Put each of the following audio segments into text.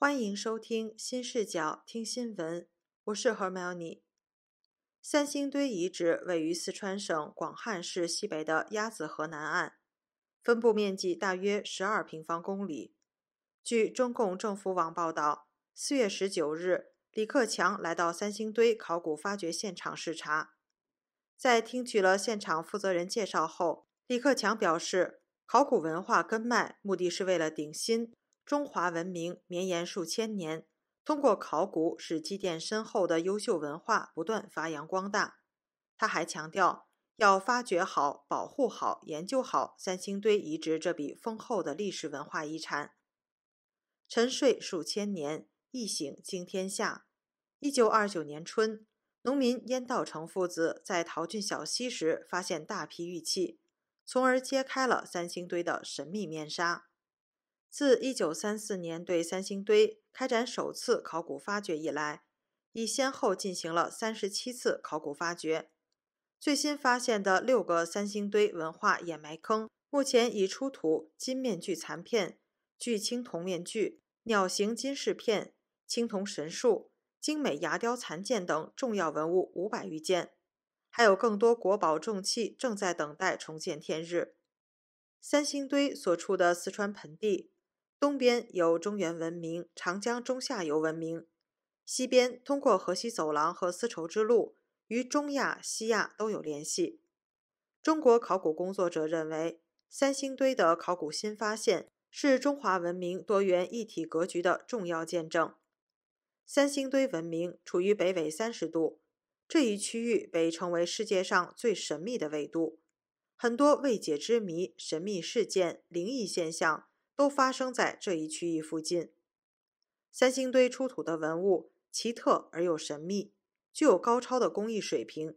欢迎收听新视角听新闻，我是何 n 妮。三星堆遗址位于四川省广汉市西北的鸭子河南岸，分布面积大约十二平方公里。据中共政府网报道，四月十九日，李克强来到三星堆考古发掘现场视察。在听取了现场负责人介绍后，李克强表示：“考古文化根脉，目的是为了顶新。”中华文明绵延数千年，通过考古使积淀深厚的优秀文化不断发扬光大。他还强调，要发掘好、保护好、研究好三星堆遗址这笔丰厚的历史文化遗产。沉睡数千年，一醒惊天下。一九二九年春，农民燕道成父子在陶郡小溪时发现大批玉器，从而揭开了三星堆的神秘面纱。自一九三四年对三星堆开展首次考古发掘以来，已先后进行了三十七次考古发掘。最新发现的六个三星堆文化掩埋坑，目前已出土金面具残片、巨青铜面具、鸟形金饰片、青铜神树、精美牙雕残件等重要文物五百余件，还有更多国宝重器正在等待重见天日。三星堆所处的四川盆地。东边有中原文明、长江中下游文明，西边通过河西走廊和丝绸之路与中亚、西亚都有联系。中国考古工作者认为，三星堆的考古新发现是中华文明多元一体格局的重要见证。三星堆文明处于北纬三十度这一区域，被称为世界上最神秘的纬度，很多未解之谜、神秘事件、灵异现象。都发生在这一区域附近。三星堆出土的文物奇特而又神秘，具有高超的工艺水平。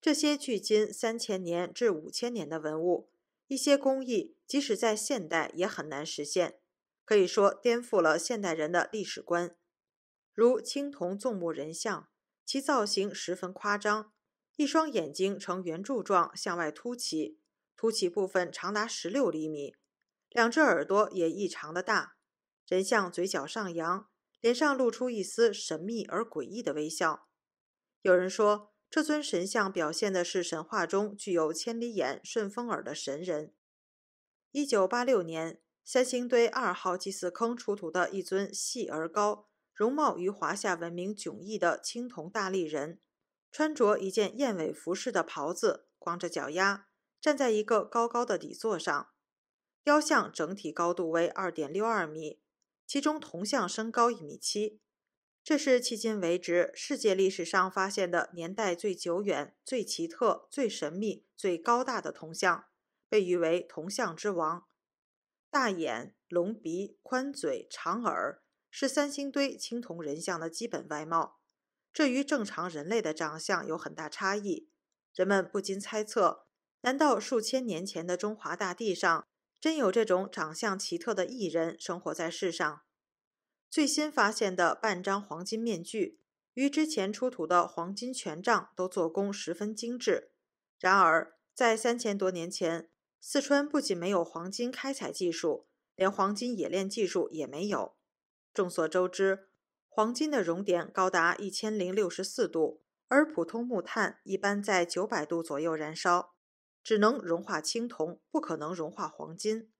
这些距今三千年至五千年的文物，一些工艺即使在现代也很难实现，可以说颠覆了现代人的历史观。如青铜纵目人像，其造型十分夸张，一双眼睛呈圆柱状向外凸起，凸起部分长达十六厘米。两只耳朵也异常的大，人像嘴角上扬，脸上露出一丝神秘而诡异的微笑。有人说，这尊神像表现的是神话中具有千里眼、顺风耳的神人。一九八六年，三星堆二号祭祀坑出土的一尊细而高、容貌与华夏文明迥异的青铜大立人，穿着一件燕尾服饰的袍子，光着脚丫，站在一个高高的底座上。雕像整体高度为二点六二米，其中铜像身高一米七，这是迄今为止世界历史上发现的年代最久远、最奇特、最神秘、最高大的铜像，被誉为“铜像之王”。大眼、隆鼻、宽嘴、长耳，是三星堆青铜人像的基本外貌，这与正常人类的长相有很大差异。人们不禁猜测：难道数千年前的中华大地上？真有这种长相奇特的异人生活在世上？最新发现的半张黄金面具与之前出土的黄金权杖都做工十分精致。然而，在三千多年前，四川不仅没有黄金开采技术，连黄金冶炼技术也没有。众所周知，黄金的熔点高达一千零六十四度，而普通木炭一般在九百度左右燃烧。只能融化青铜，不可能融化黄金。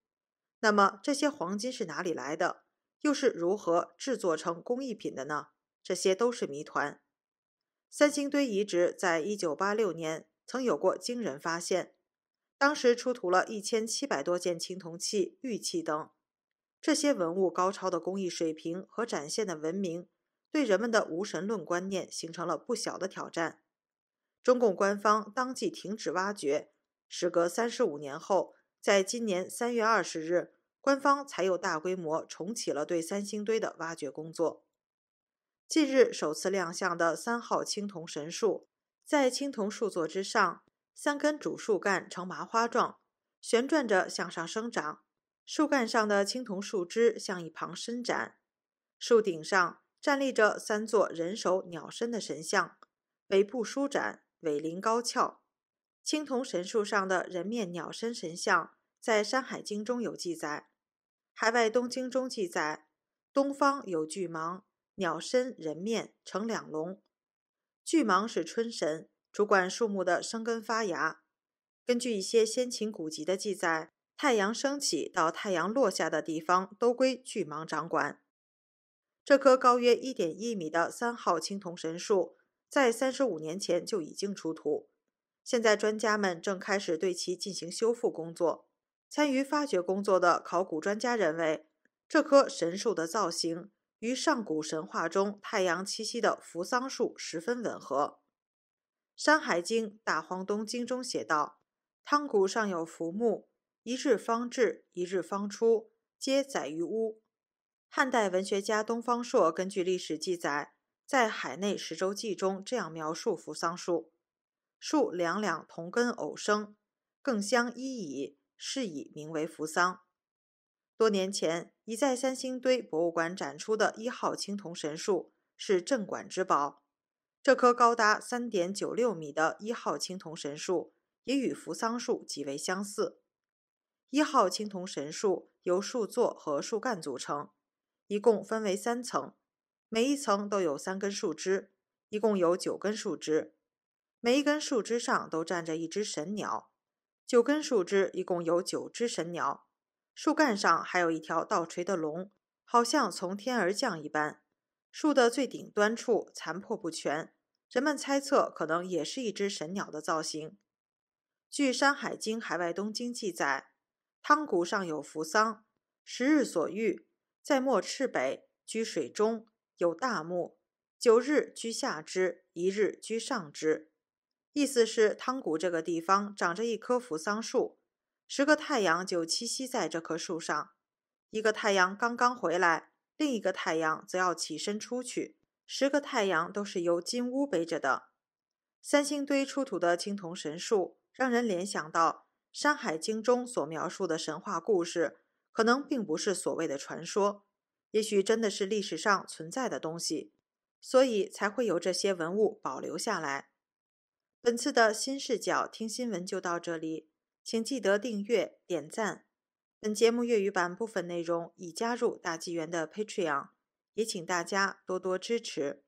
那么这些黄金是哪里来的？又是如何制作成工艺品的呢？这些都是谜团。三星堆遗址在一九八六年曾有过惊人发现，当时出土了一千七百多件青铜器、玉器等。这些文物高超的工艺水平和展现的文明，对人们的无神论观念形成了不小的挑战。中共官方当即停止挖掘。时隔三十五年后，在今年三月二十日，官方才又大规模重启了对三星堆的挖掘工作。近日首次亮相的三号青铜神树，在青铜树座之上，三根主树干呈麻花状旋转着向上生长，树干上的青铜树枝向一旁伸展，树顶上站立着三座人首鸟身的神像，尾部舒展，尾翎高翘。青铜神树上的人面鸟身神像，在《山海经》中有记载，《海外东经》中记载，东方有巨蟒，鸟身人面，成两龙。巨蟒是春神，主管树木的生根发芽。根据一些先秦古籍的记载，太阳升起到太阳落下的地方，都归巨蟒掌管。这棵高约一点一米的三号青铜神树，在三十五年前就已经出土。现在，专家们正开始对其进行修复工作。参与发掘工作的考古专家认为，这棵神树的造型与上古神话中太阳栖息的扶桑树十分吻合。《山海经·大荒东经》中写道：“汤谷上有扶木，一日方至，一日方出，皆载于屋。”汉代文学家东方朔根据历史记载，在《海内十洲记》中这样描述扶桑树。树两两同根偶生，更相依倚，是以名为扶桑。多年前，已在三星堆博物馆展出的一号青铜神树是镇馆之宝。这棵高达三点九六米的一号青铜神树也与扶桑树极为相似。一号青铜神树由树座和树干组成，一共分为三层，每一层都有三根树枝，一共有九根树枝。每一根树枝上都站着一只神鸟，九根树枝一共有九只神鸟。树干上还有一条倒垂的龙，好像从天而降一般。树的最顶端处残破不全，人们猜测可能也是一只神鸟的造型。据《山海经·海外东经》记载，汤谷上有扶桑，十日所遇，在末赤北，居水中，有大木，九日居下枝，一日居上枝。意思是，汤谷这个地方长着一棵扶桑树，十个太阳就栖息在这棵树上。一个太阳刚刚回来，另一个太阳则要起身出去。十个太阳都是由金乌背着的。三星堆出土的青铜神树，让人联想到《山海经》中所描述的神话故事，可能并不是所谓的传说，也许真的是历史上存在的东西，所以才会有这些文物保留下来。本次的新视角听新闻就到这里，请记得订阅点赞。本节目粤语版部分内容已加入大纪元的 Patreon，也请大家多多支持。